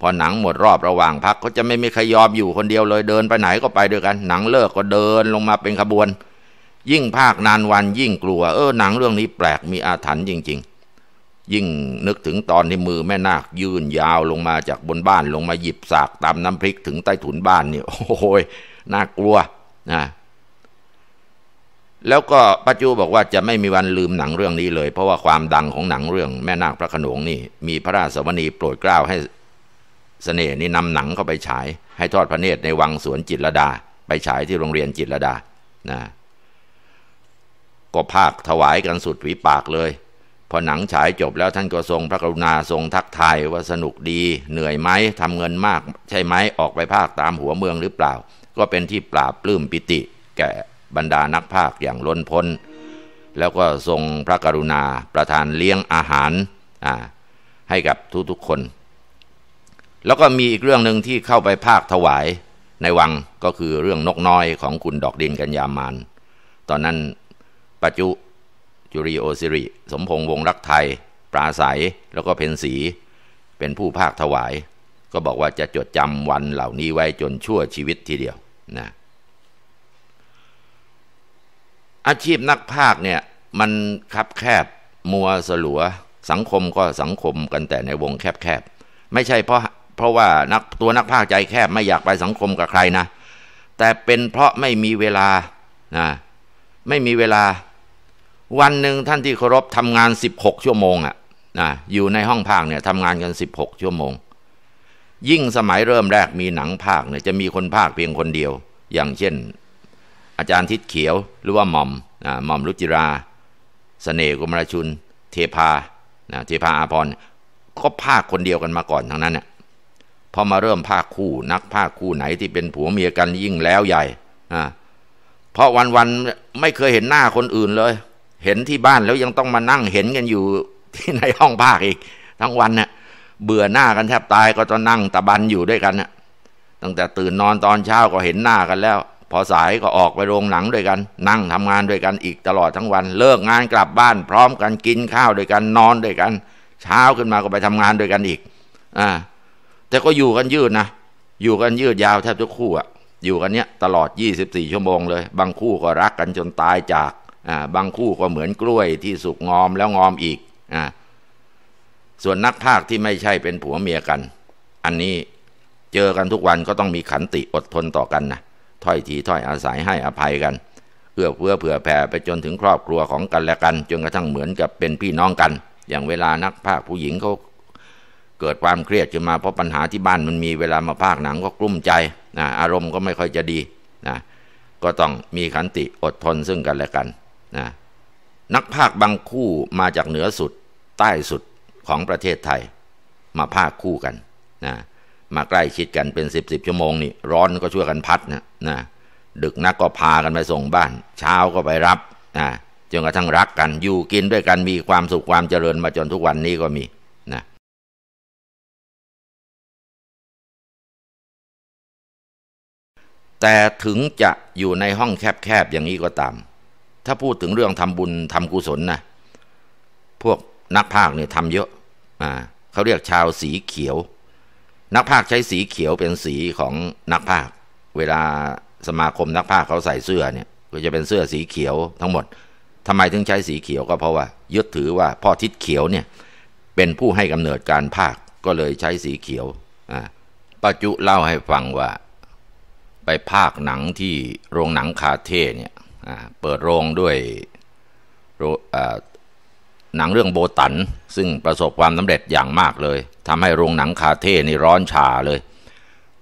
พอหนังหมดรอบระหว่างพักเขาจะไม่มีใครยอมอยู่คนเดียวเลยเดินไปไหนก็ไปด้วยกัน หนังเลิกก็เดินลงมาเป็นขบวน ยิ่งภาคนานวัน ยิ่งกลัว เออหนังเรื่องนี้แปลกมีอาถรรพ์จริง ๆ ยิ่งนึกถึงตอนที่มือแม่นาคยื่นยาวลงมาจากบนบ้านลงมาหยิบสากตามน้ำพริกถึงใต้ถุนบ้านเนี่ยโอ้โหน่ากลัว นะ แล้วก็ป้าจูบอกว่าจะไม่มีวันลืมหนังเรื่องนี้เลย เพราะว่าความดังของหนังเรื่อง แม่นาคพระขนงนี่มีพระราชสวนีโปรดเกล้าใหเสน่ห์นี่นำหนังเข้าไปฉาย ให้ทอดพระเนตรในวังสวนจิตรดา ไปฉายที่โรงเรียนจิตรดานะก็ภาคถวายกันสุดวีปากเลย พอหนังฉายจบแล้วท่านก็ทรงพระกรุณาทรงทักทายว่าสนุกดี เหนื่อยไหมทำเงินมากใช่ไหมออกไปภาคตามหัวเมืองหรือเปล่า ก็เป็นที่ปราบปลื้มปิติ แก่บรรดานักภาคอย่างล้นพ้น แล้วก็ทรงพระกรุณาประทานเลี้ยงอาหารให้กับทุกๆคนแล้วก็มีอีกเรื่องหนึ่งที่เข้าไปภาคถวายในวังก็คือเรื่องนกน้อยของคุณดอกดินกัญญามานตอนนั้นปัจจุจุรีโอสิริ สมพงษ์วงรักไทยปราศัยแล้วก็เพนสีเป็นผู้ภาคถวาย ก็บอกว่าจะจดจำวันเหล่านี้ไว้จนชั่วชีวิตทีเดียวนะอาชีพนักภาคเนี่ย มันคับแคบมัวสลัวสังคมก็สังคมกันแต่ในวงแคบๆไม่ใช่เพราะเพราะว่านักตัวนักภาคใจแคบไม่อยากไปสังคมกับใครนะ แต่เป็นเพราะไม่มีเวลา นะ ไม่มีเวลา วันหนึ่งท่านที่เคารพทำงาน 16ชั่วโมงอะนะ อยู่ในห้องภาคเนี่ยทำงานกัน 16 ชั่วโมง ยิ่งสมัยเริ่มแรกมีหนังภาคเนี่ยจะมีคนภาคเพียงคนเดียว อย่างเช่นอาจารย์ทิศเขียวหรือว่าหม่อมหม่อมรุจิราสเสน่ห์กุมารชุน เทพานะเทพาอาพรก็ภาคคนเดียวกันมาก่อนทั้งนั้นน่ะพอมาเริ่มภาคคู่นักภาคคู่ไหนที่เป็นผัวเมียกันยิ่งแล้วใหญ่ อ่า เพราะวันวันไม่เคยเห็นหน้าคนอื่นเลย เห็นที่บ้านแล้วยังต้องมานั่งเห็นกันอยู่ที่ในห้องภาคอีก ทั้งวันเนี่ยเบื่อหน้ากันแทบตายก็จะนั่งตะบันอยู่ด้วยกันน่ะตั้งแต่ตื่นนอนตอนเช้าก็เห็นหน้ากันแล้ว พอสายก็ออกไปโรงหนังด้วยกัน นั่งทำงานด้วยกันอีกตลอดทั้งวันเลิกงานกลับบ้าน พร้อมกันกินข้าวด้วยกันนอนด้วยกัน เช้าขึ้นมาก็ไปทำงานด้วยกันอีกอ่าแต่ก็อยู่กันยืดนะ อยู่กันยืดยาวแทบทุกคู่อะอยู่กันเนี้ยตลอด 24 ชั่วโมงเลย บางคู่ก็รักกันจนตายจาก อ่า บางคู่ก็เหมือนกล้วยที่สุกงอมแล้วงอมอีก อ่า ส่วนนักภาคที่ไม่ใช่เป็นผัวเมียกัน อันนี้เจอกันทุกวันก็ต้องมีขันติอดทนต่อกันนะ ถ้อยทีถ้อยอาศัยให้อภัยกันเพื่อเพื่อเผื่อแผ่ไปจนถึงครอบครัวของกันและกันจนกระทั่งเหมือนกับเป็นพี่น้องกัน อย่างเวลานักภาคผู้หญิงเขาเกิดความเครียดขึ้นมาเพราะปัญหาที่บ้านมันมีเวลามาภาคหนังก็กลุ้มใจนะอารมณ์ก็ไม่ค่อยจะดีนะก็ต้องมีขันติอดทนซึ่งกันและกันนะนักภาคบางคู่มาจากเหนือสุดใต้สุดของประเทศไทย มาภาคคู่กันนะมาใกล้ชิดกันเป็นสิบสิบชั่วโมงนี่ร้อนก็ช่วยกันพัดนะนะดึกนักก็พากันไปส่งบ้าน เช้าก็ไปรับนะจนกระทั่งรักกันอยู่กินด้วยกันมีความสุขความเจริญมาจนทุกวันนี้ก็มีแต่ถึงจะอยู่ในห้องแคบๆอย่างนี้ก็ตาม ถ้าพูดถึงเรื่องทำบุญทำกุศลนะพวกนักภาคเนี่ยทำเยอะ อ่าเขาเรียกชาวสีเขียว นักภาคใช้สีเขียวเป็นสีของนักภาค เวลาสมาคมนักภาคเขาใส่เสื้อเนี่ย ก็จะเป็นเสื้อสีเขียวทั้งหมด ทำไมถึงใช้สีเขียวก็เพราะว่า ยึดถือว่า พ่อทิศเขียวเนี่ย เป็นผู้ให้กำเนิดการภาค ก็เลยใช้สีเขียว อ่าปัจจุเล่าให้ฟังว่าไปภาคหนังที่โรงหนังคาเท่เนี่ยเปิดโรงด้วยหนังเรื่องโบตันซึ่งประสบความสำเร็จอย่างมากเลยทำให้โรงหนังคาเท่นี่ร้อนชาเลย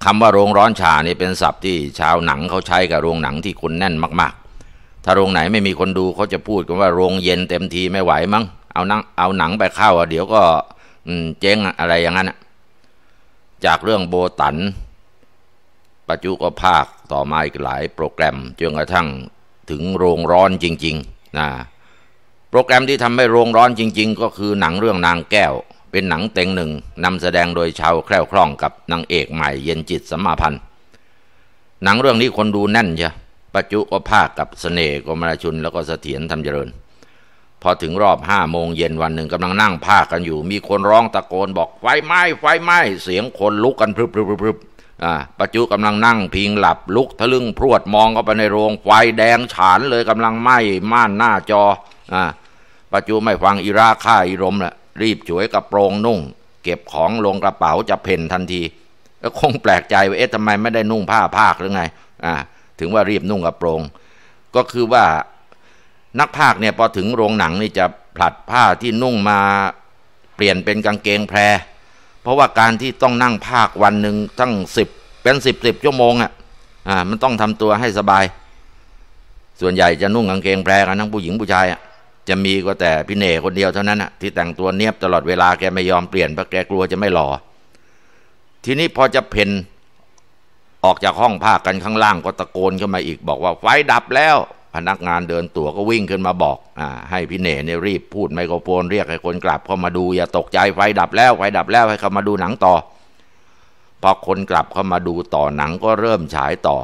คำว่าโรงร้อนชานี่เป็นศัพท์ที่ชาวหนังเขาใช้กับโรงหนังที่คนแน่นมากๆ ถ้าโรงไหนไม่มีคนดูเขาจะพูดกันว่าโรงเย็นเต็มทีไม่ไหวมั้งเอานังเอาหนังไปเข้าเดี๋ยวก็เจ๊งอะไรอย่างนั้นจากเรื่องโบตันปัจจุก็ภาคต่อมาอีกหลายโปรแกรมจนกระทั่งถึงโรงร้อนจริงๆนะ โปรแกรมที่ทำให้โรงร้อนจริง ๆ ก็คือหนังเรื่องนางแก้ว เป็นหนังเต็งหนึ่งนำแสดงโดยชาวแคล่วคล่อง กับนางเอกใหม่เย็นจิตสมาพันธ์หนังเรื่องนี้คนดูแน่นจ้ะปัจจุก็ภาคกับสเสน่ห์กมราชุนแล้วก็เสถียรทำเจริญ พอถึงรอบห้าโมงเย็นวันหนึ่งกำลังนั่งภาคกันอยู่ มีคนร้องตะโกนบอกไฟไหม้ไฟไหม้เสียงคนลุกกันพรึบพรึบประจุกำลังนั่งพิงหลับลุกทะลึ่ง พรวดมองเข้าไปในโรงไฟแดงฉานเลยกำลังไหม้ ม่านหน้าจออประจุไม่ฟังอิราค่าอิรมละรีบฉวยกระโปรงนุ่ง เก็บของลงกระเป๋าจะเพ่นทันทีก็คงแปลกใจว่าเอ๊ะทำไมไม่ได้นุ่งผ้าภาคหรือไงอถึงว่ารีบนุ่งกระโปรง ก็คือว่านักภาคเนี่ยพอถึงโรงหนังนี่จะผลัดผ้าที่นุ่งมาเปลี่ยนเป็นกางเกงแพรเพราะว่าการที่ต้องนั่งภาควันหนึ่งทั้งสิบเป็นสิบสิบ ชั่วโมงอ่ะ อ่ามันต้องทำตัวให้สบาย ส่วนใหญ่จะนุ่งกางเกงแพรกันทั้งผู้หญิงผู้ชายอ่ะ จะมีก็แต่พี่เน่คนเดียวเท่านั้นอ่ะที่แต่งตัวเนียบตลอดเวลาแกไม่ยอมเปลี่ยนเพราะแกกลัวจะไม่หล่อ ทีนี้พอจะเพ่น ออกจากห้องภาคกันข้างล่างก็ตะโกนขึ้นมาอีกบอกว่า ไฟดับแล้วพนักงานเดินตั๋วก็วิ่งขึ้นมาบอกอให้พี่เน่เนี่ยรีบพูดไมโครโฟนเรียกให้คนกลับเข้ามาดูอย่าตกใจไฟดับแล้วไฟดับแล้วให้เขามาดูหนังต่อ พอคนกลับเข้ามาดูต่อหนังก็เริ่มฉายต่อ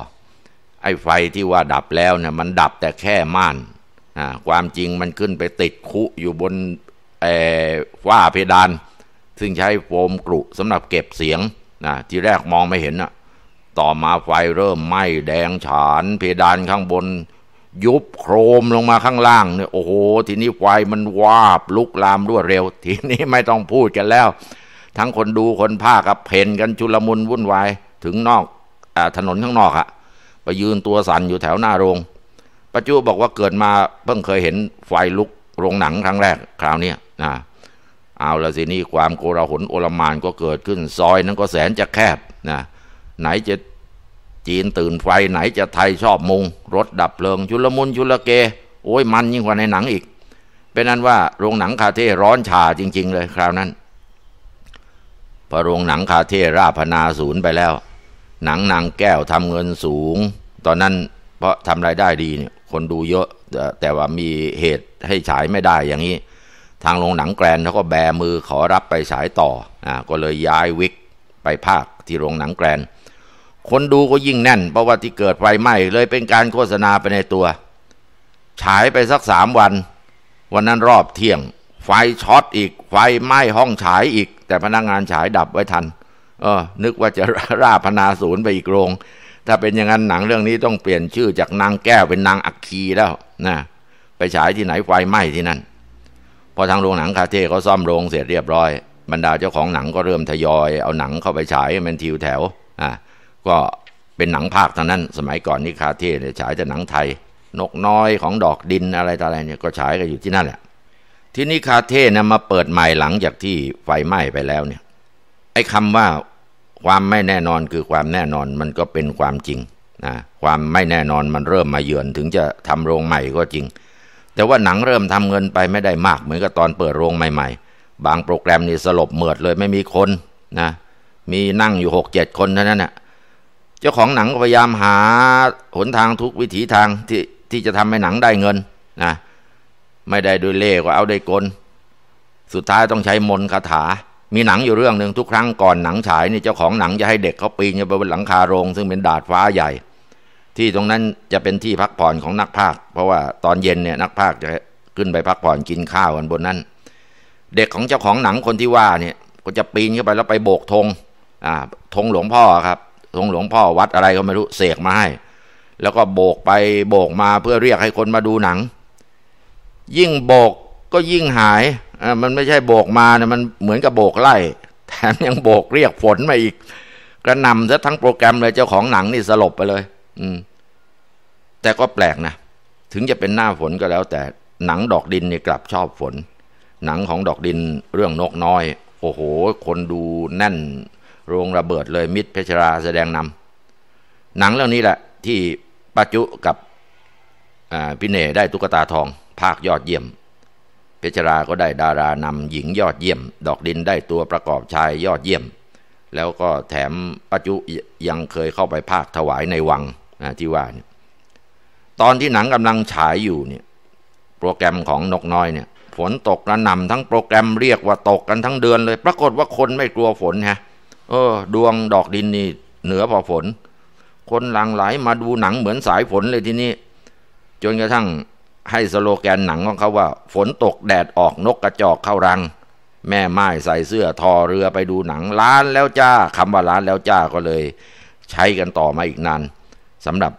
ไอ้ไฟที่ว่าดับแล้วเนี่ยมันดับแต่แค่ม่าน ความจริงมันขึ้นไปติดคุอยู่บนฟ้าเพดาน ซึ่งใช้โฟมกรุสำหรับเก็บเสียงนะทีแรกมองไม่เห็นนะต่อมาไฟเริ่มไหม้แดงฉาน เพดานข้างบนยุบโครมลงมาข้างล่างเนี่ยโอ้โห ทีนี้ไฟมันวาบลุกลามรวดเร็ว ทีนี้ไม่ต้องพูดกันแล้ว ทั้งคนดูคนภาคกับเพนกันชุลมุนวุ่นวายถึงนอกอถนนข้างนอกอะไปยืนตัวสั่นอยู่แถวหน้าโรงปัจจุบอกว่าเกิดมาเพิ่งเคยเห็นไฟลุกโรงหนังครั้งแรกคราวนี้นะเอาละสินี่ความโกราหลโอลมานก็เกิดขึ้น ซอยนั้นก็แสนจะแคบนะไหนจะจีนตื่นไฟไหนจะไทยชอบมุงรถดับเพลิงชุลมุนชุลเกโอ้ยมันยิ่งกว่าในหนังอีกเป็นนั้นว่าโรงหนังคาเท่ร้อนชาจริง ๆ เลยคราวนั้นพอโรงหนังคาเท่ราพนาศูนย์ไปแล้ว หนังนางแก้วทำเงินสูง ตอนนั้นเพราะทำรายได้ดีเนี่ยคนดูเยอะแต่ว่ามีเหตุให้ฉายไม่ได้อย่างนี้ ทางโรงหนังแกรนเขาก็แบมือขอรับไปฉายต่ออ่าก็เลยย้ายวิกไปภาคที่โรงหนังแกรนคนดูก็ยิ่งแน่น เพราะว่าที่เกิดไฟไหม้เลยเป็นการโฆษณาไปในตัว ฉายไปสักสามวัน วันนั้นรอบเที่ยง ไฟช็อตอีก ไฟไหม้ห้องฉายอีก แต่พนักงงานฉายดับไว้ทัน เออนึกว่าจะราพนาศูนย์ไปอีกโรง ถ้าเป็นอย่างนั้นหนังเรื่องนี้ต้องเปลี่ยนชื่อจากนางแก้วเป็นนางอัคคีแล้ว นะ ไปฉายที่ไหนไฟไหม้ที่นั่นพอทางโรงหนังคาเท่เขาซ่อมโรงเสร็จเรียบร้อยบรรดาเจ้าของหนังก็เริ่มทยอยเอาหนังเข้าไปฉายเป็นทิวแถว อ่าก็เป็นหนังภาคเท่านั้น สมัยก่อนนี่คาเท่เนี่ยฉายแต่หนังไทย นกน้อยของดอกดินอะไรต่ออะไรเนี่ยก็ฉายกันอยู่ที่นั่นแหละที่นี่คาเท่นะมาเปิดใหม่หลังจากที่ไฟไหม้ไปแล้วเนี่ยไอ้คำว่าความไม่แน่นอนคือความแน่นอนมันก็เป็นความจริงนะความไม่แน่นอนมันเริ่มมาเยือนถึงจะทำโรงใหม่ก็จริง แต่ว่าหนังเริ่มทำเงินไปไม่ได้มากเหมือนกับตอนเปิดโรงใหม่ๆ บางโปรแกรมนี่สลบเหมือดเลยไม่มีคนนะมีนั่งอยู่หกเจ็ดคนเท่านั้นนะเจ้าของหนังก็พยายามหาหนทางทุกวิถีทางที่ที่จะทำให้หนังได้เงินนะไม่ได้โดยเล่ก็เอาได้กล สุดท้ายต้องใช้มนคาถา มีหนังอยู่เรื่องหนึ่งทุกครั้งก่อนหนังฉายนี่เจ้าของหนังจะให้เด็กเขาปีนไปบนหลังคาโรง ซึ่งเป็นดาดฟ้าใหญ่ ที่ตรงนั้นจะเป็นที่พักผ่อนของนักพากเพราะว่าตอนเย็นเนี่ยนักพากจะขึ้นไปพักผ่อนกินข้าวกันบนนั้น เด็กของเจ้าของหนังคนที่ว่าเนี่ย ก็จะปีนเข้าไปแล้วไปโบกธงอ่าธงหลวงพ่อครับหลวงหลวงพ่อวัดอะไรก็ไม่รู้เสกมาให้ แล้วก็โบกไปโบกมาเพื่อเรียกให้คนมาดูหนัง ยิ่งโบกก็ยิ่งหายมันไม่ใช่โบกมาเนี่ยมันเหมือนกับโบกไล่แถมยังโบกเรียกฝนมาอีกกระนำซะทั้งโปรแกรมเลยเจ้าของหนังนี่สลบไปเลย อืมแต่ก็แปลกนะ ถึงจะเป็นหน้าฝนก็แล้วแต่หนังดอกดินนี่กลับชอบฝน หนังของดอกดินเรื่องนกน้อย โอ้โห คนดูแน่นโรงระเบิดเลยมิตรเพชราแสดงนำหนังเรื่องนี้แหละที่ปัจจุกับพี่เน่ได้ตุ๊กตาทอง ภาคยอดเยี่ยม เพชราก็ได้ดารานำหญิงยอดเยี่ยม ดอกดินได้ตัวประกอบชายยอดเยี่ยม แล้วก็แถมปัจจุยังเคยเข้าไปภาคถวายในวังที่ว่าตอนที่หนังกำลังฉายอยู่เนี่ยโปรแกรมของนกน้อยเนี่ยฝนตกกระหนำทั้งโปรแกรมเรียกว่าตกกันทั้งเดือนเลย ปรากฏว่าคนไม่กลัวฝนฮะเออดวงดอกดินนี่เหนือพอฝน คนหลังไหลมาดูหนังเหมือนสายฝนเลยทีนี้ จนกระทั่งให้สโลแกนหนังของเขาว่า ฝนตกแดดออกนกกระจอกเข้ารัง แม่ไม้ใส่เสื้อทอเรือไปดูหนังล้านแล้วจ้าคำว่าล้านแล้วจ้าก็เลย ใช้กันต่อมาอีกนานสำหรับ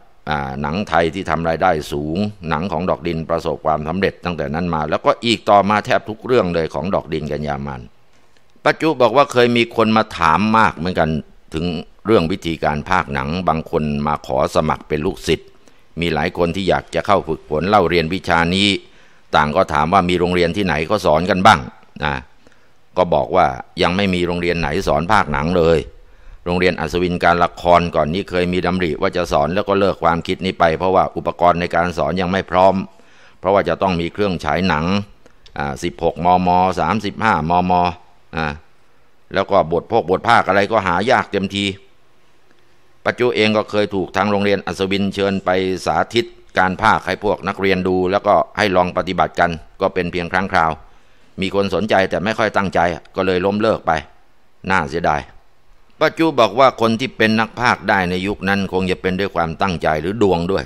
หนังไทยที่ทำรายได้สูงหนังของดอกดินประสบความสำเร็จตั้งแต่นั้นมา แล้วก็อีกต่อมาแทบทุกเรื่องเลยของดอกดินกัญญามันปัจจุบอกว่าเคยมีคนมาถามมากเหมือนกันถึงเรื่องวิธีการภาคหนัง บางคนมาขอสมัครเป็นลูกศิษย์มีหลายคนที่อยากจะเข้าฝึกฝนเล่าเรียนวิชานี้ ต่างก็ถามว่ามีโรงเรียนที่ไหนก็สอนกันบ้างนะก็บอกว่ายังไม่มีโรงเรียนไหนสอนภาคหนังเลย โรงเรียนอัศวินการละครก่อนนี้เคยมีดำริว่าจะสอนแล้วก็เลิกความคิดนี้ไป เพราะว่าอุปกรณ์ในการสอนยังไม่พร้อม เพราะว่าจะต้องมีเครื่องฉายหนังอ่า16 มม 35 มมอ่าแล้วก็บทพวกบทภาคอะไรก็หายากเต็มที ปัจจุเองก็เคยถูกทางโรงเรียน อัศวินเชิญไปสาธิตการภาคให้พวกนักเรียนดูแล้วก็ให้ลองปฏิบัติกันก็เป็นเพียงครั้งคราว มีคนสนใจแต่ไม่ค่อยตั้งใจก็เลยล้มเลิกไป น่าเสียดาย ปัจจุบอกว่าคนที่เป็นนักภาคได้ในยุคนั้น คงจะเป็นด้วยความตั้งใจหรือดวงด้วย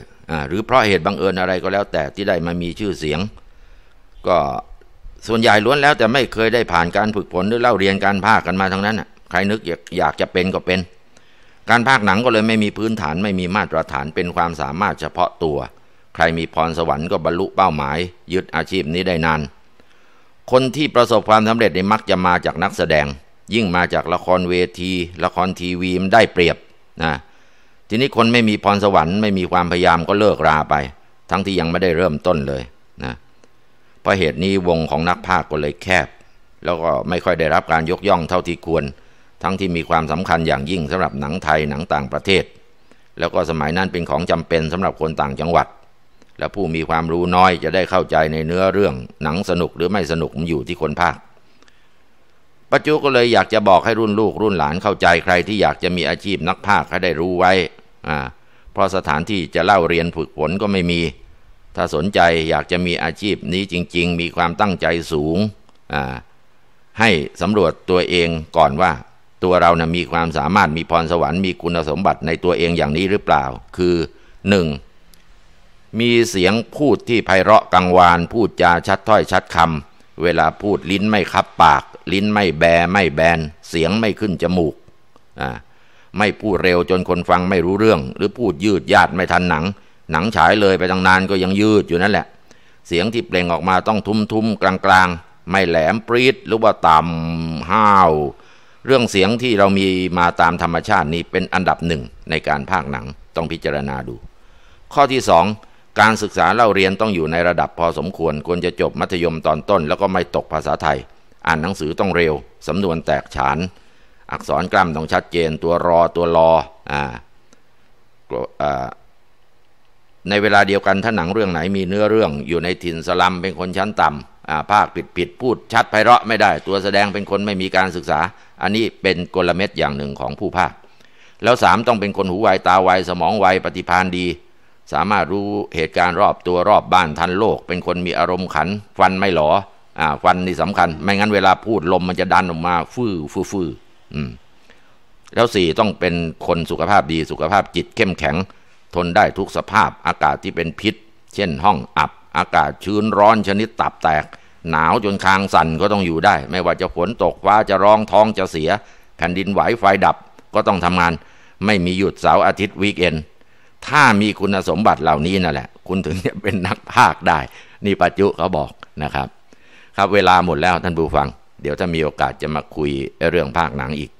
หรือเพราะเหตุบังเอิญอะไรก็แล้วแต่ที่ได้มามีชื่อเสียง ก็ส่วนใหญ่ล้วนแล้ว แต่ไม่เคยได้ผ่านการฝึกฝนหรือเล่าเรียนการภาคกันมาทั้งนั้นใครนึกอยากจะเป็นก็เป็น การภาคหนังก็เลยไม่มีพื้นฐานไม่มีมาตรฐานเป็นความสามารถเฉพาะตัว ใครมีพรสวรรค์ก็บรรลุเป้าหมาย ยึดอาชีพนี้ได้นาน คนที่ประสบความสำเร็จในมักจะมาจากนักแสดง ยิ่งมาจากละครเวที ละครทีวีมันได้เปรียบนะ ทีนี้คนไม่มีพรสวรรค์ไม่มีความพยายามก็เลิกราไป ทั้งที่ยังไม่ได้เริ่มต้นเลยนะเเพราะเหตุนี้วงของนักภาคก็เลยแคบ แล้วก็ไม่ค่อยได้รับการยกย่องเท่าที่ควร ทั้งที่มีความสำคัญอย่างยิ่งสำหรับหนังไทยหนังต่างประเทศ แล้วก็สมัยนั้นเป็นของจำเป็นสำหรับคนต่างจังหวัด และผู้มีความรู้น้อยจะได้เข้าใจในเนื้อเรื่อง หนังสนุกหรือไม่สนุกมันอยู่ที่คนภาคปัจจุก็เลยอยากจะบอกให้รุ่นลูกรุ่นหลานเข้าใจใครที่อยากจะมีอาชีพนักภาคให้ได้รู้ไว้อ่าเพราะสถานที่จะเล่าเรียนฝึกฝนก็ไม่มีถ้าสนใจอยากจะมีอาชีพนี้จริงๆ มีความตั้งใจสูง ให้สำรวจตัวเองก่อนว่า ตัวเรานะมีความสามารถ มีพรสวรรค์ มีคุณสมบัติในตัวเองอย่างนี้หรือเปล่า คือ 1. มีเสียงพูดที่ไพเราะกังวาน พูดจาชัดถ้อยชัดคำเวลาพูดลิ้นไม่คับปาก ลิ้นไม่แบไม่แบน เสียงไม่ขึ้นจมูก ไม่พูดเร็วจนคนฟังไม่รู้เรื่อง หรือพูดยืดยาดไม่ทันหนังหนังฉายเลยไปตั้งนานก็ยังยืดอยู่นั่นแหละ เสียงที่เปล่งออกมาต้องทุ้มๆกลางๆ ไม่แหลมปรีดหรือว่าต่ำห้าว เรื่องเสียงที่เรามีมาตามธรรมชาตินี้เป็นอันดับหนึ่งในการภาคหนังต้องพิจารณาดู ข้อที่สองการศึกษาเล่าเรียนต้องอยู่ในระดับพอสมควรควรจะจบมัธยมตอนต้น แล้วก็ไม่ตกภาษาไทย อ่านหนังสือต้องเร็วสำนวนแตกฉาน อักษรกล้ำต้องชัดเจนตัวรอตัวรออ่าในเวลาเดียวกันถ้าหนังเรื่องไหนมีเนื้อเรื่อง อยู่ในถิ่นสลัมเป็นคนชั้นต่ำอ่าภาคผิดผิดพูดชัดไพเราะไม่ได้ตัวแสดงเป็นคนไม่มีการศึกษา อันนี้เป็นกลเม็ดอย่างหนึ่งของผู้ภาค แล้วสามต้องเป็นคนหูไว ตาไว สมองไว ปฏิพานดี สามารถรู้เหตุการณ์รอบตัวรอบบ้านทันโลก เป็นคนมีอารมณ์ขันฟันไม่หลอ อ่าฟันนี่สำคัญ ไม่งั้นเวลาพูดลมมันจะดันออกมาฟื้อฟื้อฟื้อแล้วสี่ต้องเป็นคนสุขภาพดีสุขภาพจิตเข้มแข็งทนได้ทุกสภาพอากาศที่เป็นพิษ เช่นห้องอับ อากาศชื้นร้อนชนิดตับแตก หนาวจนคางสั่นก็ต้องอยู่ได้ ไม่ว่าจะฝนตกฟ้าจะร้องท้องจะเสียแผ่นดินไหวไฟดับก็ต้องทำงาน ไม่มีหยุดเสาร์อาทิตย์วีคเอนถ้ามีคุณสมบัติเหล่านี้นั่นแหละ คุณถึงจะเป็นนักภาคได้ นี่ปัจจุเขาบอกนะครับ ครับเวลาหมดแล้วท่านผู้ฟัง เดี๋ยวถ้ามีโอกาสจะมาคุยเรื่องภาคหนังอีก